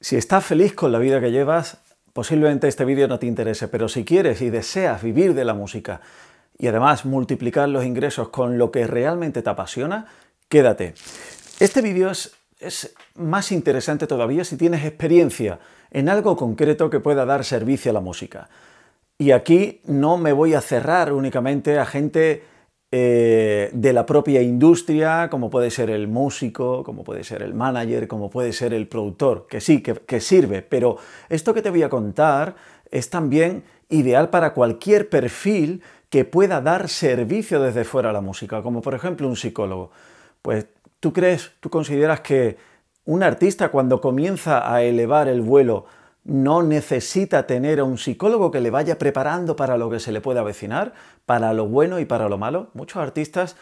Si estás feliz con la vida que llevas, posiblemente este vídeo no te interese, pero si quieres y deseas vivir de la música y además multiplicar los ingresos con lo que realmente te apasiona, quédate. Este vídeo es, es más interesante todavía si tienes experiencia en algo concreto que pueda dar servicio a la música. Y aquí no me voy a cerrar únicamente a gente eh, de la propia industria, como puede ser el músico, como puede ser el manager, como puede ser el productor, que sí, que, que sirve, pero esto que te voy a contar es también ideal para cualquier perfil que pueda dar servicio desde fuera a la música, como por ejemplo un psicólogo. Pues tú crees, tú consideras que un artista cuando comienza a elevar el vuelo no necesita tener a un psicólogo que le vaya preparando para lo que se le pueda avecinar, para lo bueno y para lo malo. Muchos artistas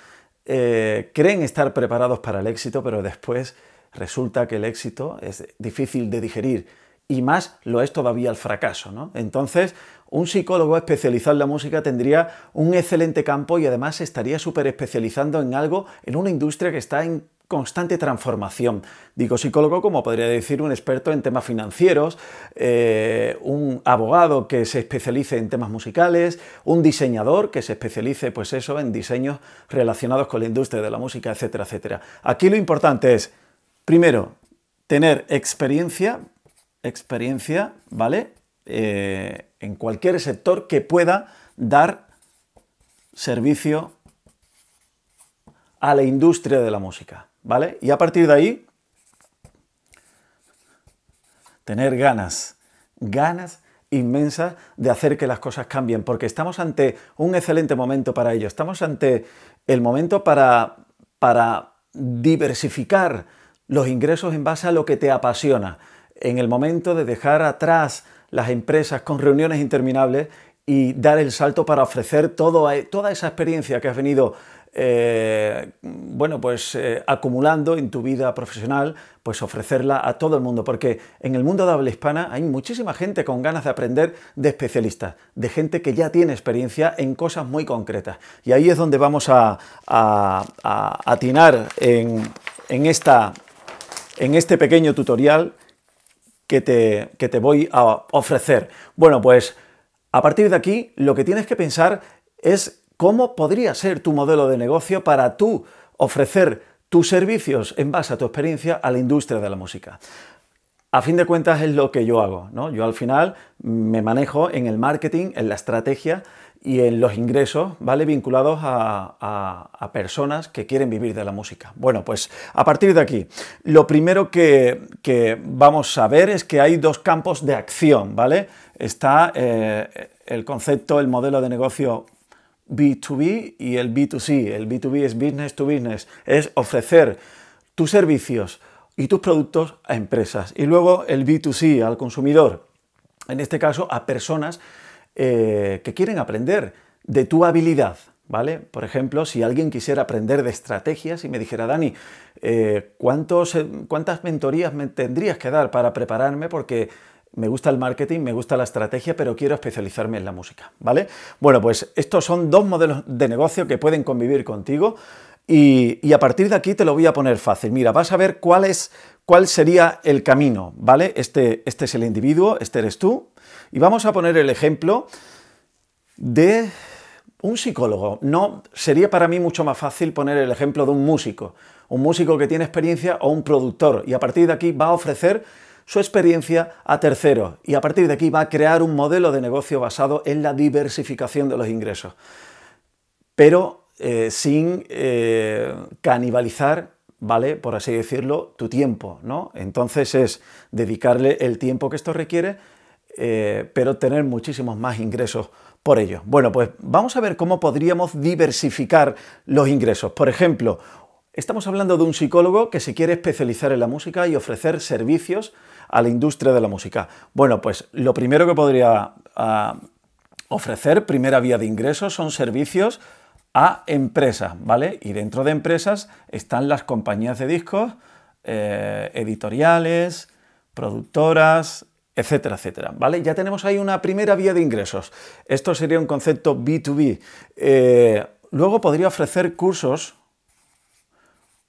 eh, creen estar preparados para el éxito, pero después resulta que el éxito es difícil de digerir y más lo es todavía el fracaso. Entonces, un psicólogo especializado en la música tendría un excelente campo y además estaría súper especializando en algo, en una industria que está en constante transformación. Digo psicólogo como podría decir un experto en temas financieros, eh, un abogado que se especialice en temas musicales, un diseñador que se especialice pues eso en diseños relacionados con la industria de la música, etcétera, etcétera. Aquí lo importante es, primero, tener experiencia, experiencia, ¿vale? Eh, en cualquier sector que pueda dar servicio a la industria de la música. ¿vale? Y a partir de ahí, tener ganas, ganas inmensas de hacer que las cosas cambien, porque estamos ante un excelente momento para ello, estamos ante el momento para, para diversificar los ingresos en base a lo que te apasiona, en el momento de dejar atrás las empresas con reuniones interminables y dar el salto para ofrecer toda esa experiencia que has venido eh, bueno, pues eh, acumulando en tu vida profesional, pues ofrecerla a todo el mundo, porque en el mundo de habla hispana hay muchísima gente con ganas de aprender de especialistas, de gente que ya tiene experiencia en cosas muy concretas. Y ahí es donde vamos a, atinar en, esta, en este pequeño tutorial que te, que te voy a ofrecer. Bueno, pues a partir de aquí, lo que tienes que pensar es cómo podría ser tu modelo de negocio para tú ofrecer tus servicios en base a tu experiencia a la industria de la música. A fin de cuentas es lo que yo hago, ¿no? Yo al final me manejo en el marketing, en la estrategia y en los ingresos, ¿vale? Vinculados a, personas que quieren vivir de la música. Bueno, pues a partir de aquí, lo primero que, vamos a ver es que hay dos campos de acción, ¿vale? Está eh, el concepto, el modelo de negocio B2B y el B2C. El B2B es business to business, es ofrecer tus servicios y tus productos a empresas. Y luego el B2C, al consumidor, en este caso a personas eh, que quieren aprender de tu habilidad. ¿Vale? Por ejemplo, si alguien quisiera aprender de estrategias y me dijera, Dani, eh, eh, ¿cuántas mentorías me tendrías que dar para prepararme? Porque me gusta el marketing, me gusta la estrategia, pero quiero especializarme en la música, ¿vale? Bueno, pues estos son dos modelos de negocio que pueden convivir contigo. Y, a partir de aquí te lo voy a poner fácil. Mira, vas a ver cuál es cuál sería el camino, ¿vale? Este, este es el individuo, este eres tú. Y vamos a poner el ejemplo de un psicólogo. No sería para mí mucho más fácil poner el ejemplo de un músico, un músico que tiene experiencia o un productor. Y a partir de aquí va a ofrecer su experiencia a terceros. Y a partir de aquí va a crear un modelo de negocio basado en la diversificación de los ingresos. Pero eh, sin eh, canibalizar, ¿vale? Por así decirlo, tu tiempo, ¿no? Entonces es dedicarle el tiempo que esto requiere, eh, pero tener muchísimos más ingresos por ello. Bueno, pues vamos a ver cómo podríamos diversificar los ingresos. Por ejemplo, estamos hablando de un psicólogo que se quiere especializar en la música y ofrecer servicios a la industria de la música. Bueno, pues lo primero que podría ah, ofrecer, primera vía de ingresos, son servicios a empresas, ¿vale? Y dentro de empresas están las compañías de discos, eh, editoriales, productoras, etcétera, etcétera. ¿Vale? Ya tenemos ahí una primera vía de ingresos. Esto sería un concepto B2B. Eh, luego podría ofrecer cursos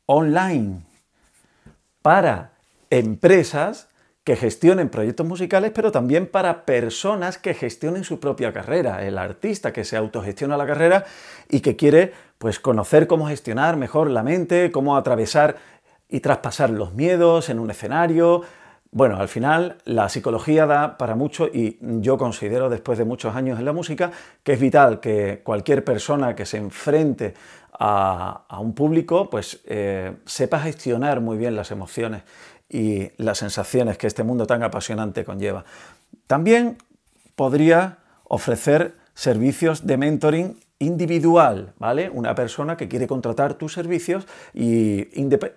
online para empresas que gestionen proyectos musicales, pero también para personas que gestionen su propia carrera, el artista que se autogestiona la carrera y que quiere pues conocer cómo gestionar mejor la mente, cómo atravesar y traspasar los miedos en un escenario. Bueno, al final la psicología da para mucho y yo considero después de muchos años en la música que es vital que cualquier persona que se enfrente a, un público pues eh, sepa gestionar muy bien las emociones y las sensaciones que este mundo tan apasionante conlleva. También podría ofrecer servicios de mentoring individual, ¿vale? Una persona que quiere contratar tus servicios y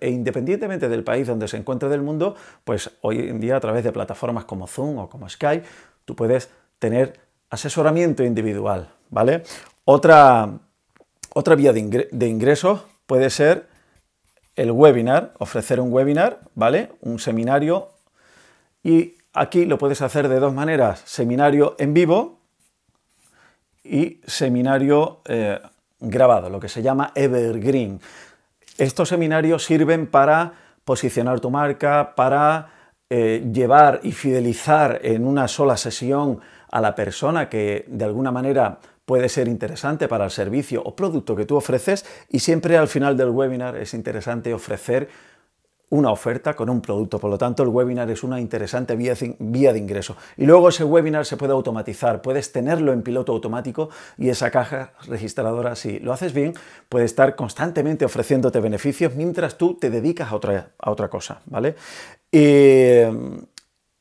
e independientemente del país donde se encuentre del mundo, pues hoy en día a través de plataformas como Zoom o como Skype, tú puedes tener asesoramiento individual, ¿vale? Otra, otra vía de, ingreso puede ser el webinar, ofrecer un webinar, ¿vale? Un seminario. Y aquí lo puedes hacer de dos maneras, seminario en vivo y seminario eh, grabado, lo que se llama Evergreen. Estos seminarios sirven para posicionar tu marca, para eh, llevar y fidelizar en una sola sesión a la persona que de alguna manera puede ser interesante para el servicio o producto que tú ofreces y siempre al final del webinar es interesante ofrecer una oferta con un producto. Por lo tanto, el webinar es una interesante vía, de ingreso. Y luego ese webinar se puede automatizar, puedes tenerlo en piloto automático y esa caja registradora, si lo haces bien, puede estar constantemente ofreciéndote beneficios mientras tú te dedicas a otra, a otra cosa, ¿vale? Eh,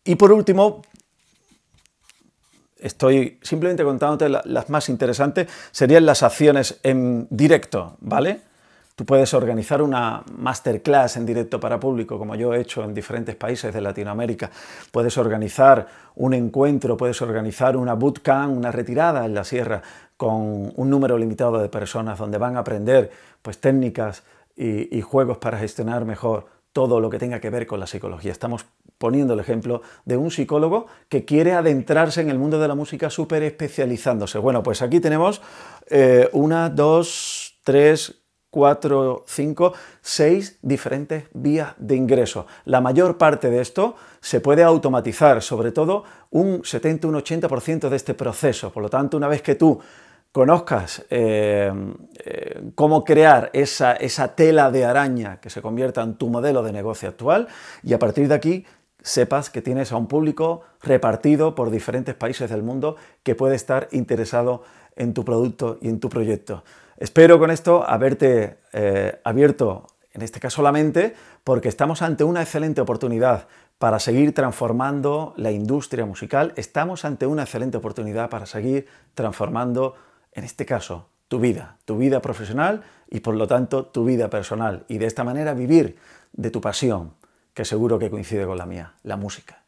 y por último, estoy simplemente contándote las más interesantes, serían las acciones en directo, ¿vale? Tú puedes organizar una masterclass en directo para público, como yo he hecho en diferentes países de Latinoamérica. Puedes organizar un encuentro, puedes organizar una bootcamp, una retirada en la sierra con un número limitado de personas donde van a aprender pues, técnicas y, y juegos para gestionar mejor todo lo que tenga que ver con la psicología. Estamos poniendo el ejemplo de un psicólogo que quiere adentrarse en el mundo de la música súper especializándose. Bueno, pues aquí tenemos eh, una, dos, tres, cuatro, cinco, seis diferentes vías de ingreso. La mayor parte de esto se puede automatizar, sobre todo un 70, un 80% de este proceso. Por lo tanto, una vez que tú conozcas eh, eh, cómo crear esa tela de araña que se convierta en tu modelo de negocio actual y a partir de aquí sepas que tienes a un público repartido por diferentes países del mundo que puede estar interesado en tu producto y en tu proyecto. Espero con esto haberte eh, abierto, en este caso la mente, porque estamos ante una excelente oportunidad para seguir transformando la industria musical, estamos ante una excelente oportunidad para seguir transformando, en este caso, tu vida, tu vida profesional y por lo tanto tu vida personal. Y de esta manera vivir de tu pasión, que seguro que coincide con la mía, la música.